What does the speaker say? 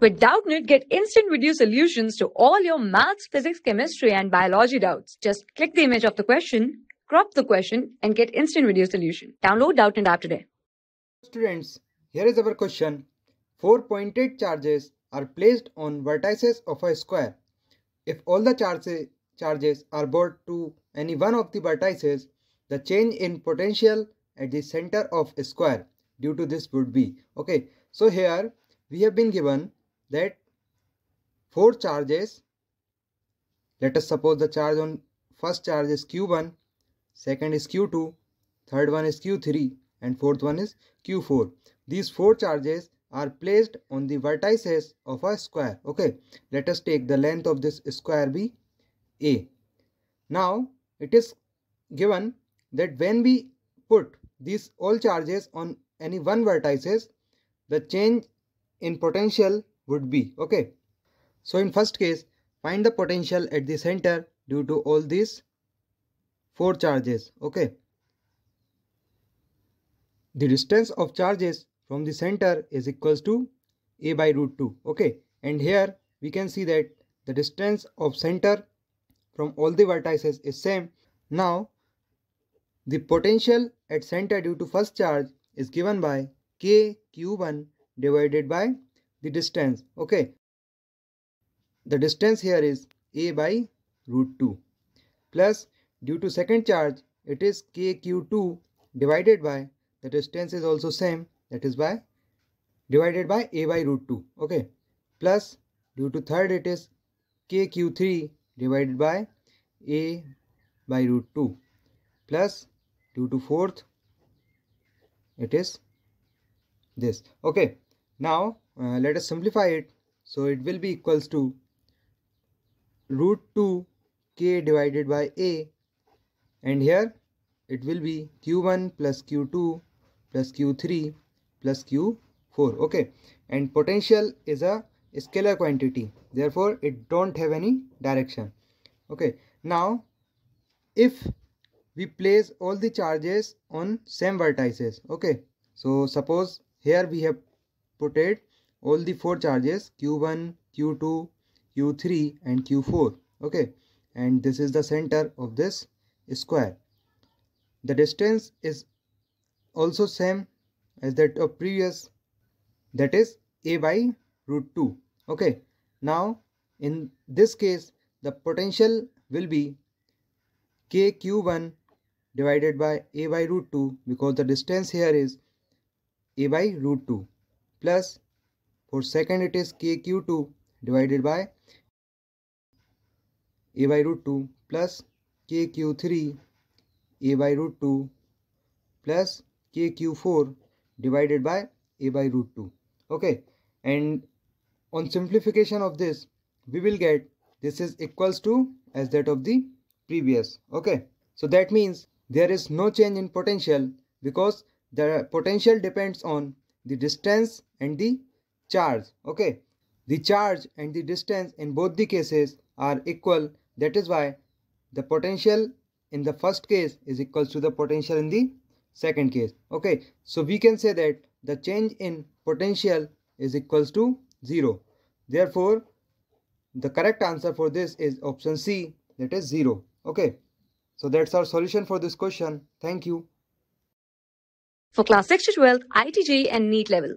With Doubtnit, get instant video solutions to all your maths, physics, chemistry, and biology doubts. Just click the image of the question, crop the question, and get instant video solution. Download Doubtnit app today. Students, here is our question. Four pointed charges are placed on vertices of a square. If all the charges, charges are brought to any one of the vertices, the change in potential at the center of a square due to this would be. Okay, so here we have been given that four charges let us suppose the charge on first charge is q1 second is q2 third one is q3 and fourth one is q4 these four charges are placed on the vertices of a square okay let us take the length of this square be a now it is given that when we put these all charges on any one vertices the change in potential would be. Okay. So in first case, find the potential at the center due to all these four charges. Okay. The distance of charges from the center is equals to a by root 2. Okay. And here we can see that the distance of center from all the vertices is same. Now the potential at center due to first charge is given by k q1 divided by the distance okay the distance here is a by root 2 plus due to second charge it is kq2 divided by the distance is also same that is by divided by a by root 2 okay plus due to third it is kq3 divided by a by root 2 plus due to fourth it is this okay now uh, let us simplify it so it will be equals to root 2 k divided by a and here it will be q1 plus q2 plus q3 plus q4 okay and potential is a scalar quantity therefore it don't have any direction okay now if we place all the charges on same vertices okay so suppose here we have put it all the four charges q1 q2 q3 and q4 okay and this is the center of this square the distance is also same as that of previous that is a by root 2 okay now in this case the potential will be kq1 divided by a by root 2 because the distance here is a by root 2 plus for second it is KQ2 divided by A by root 2 plus KQ3 A by root 2 plus KQ4 divided by A by root 2. Okay. And on simplification of this, we will get this is equals to as that of the previous. Okay. So that means there is no change in potential because the potential depends on the distance and the charge okay the charge and the distance in both the cases are equal that is why the potential in the first case is equal to the potential in the second case okay so we can say that the change in potential is equal to 0 therefore the correct answer for this is option c that is 0 okay so that's our solution for this question thank you for class 6 to 12 itj and neat level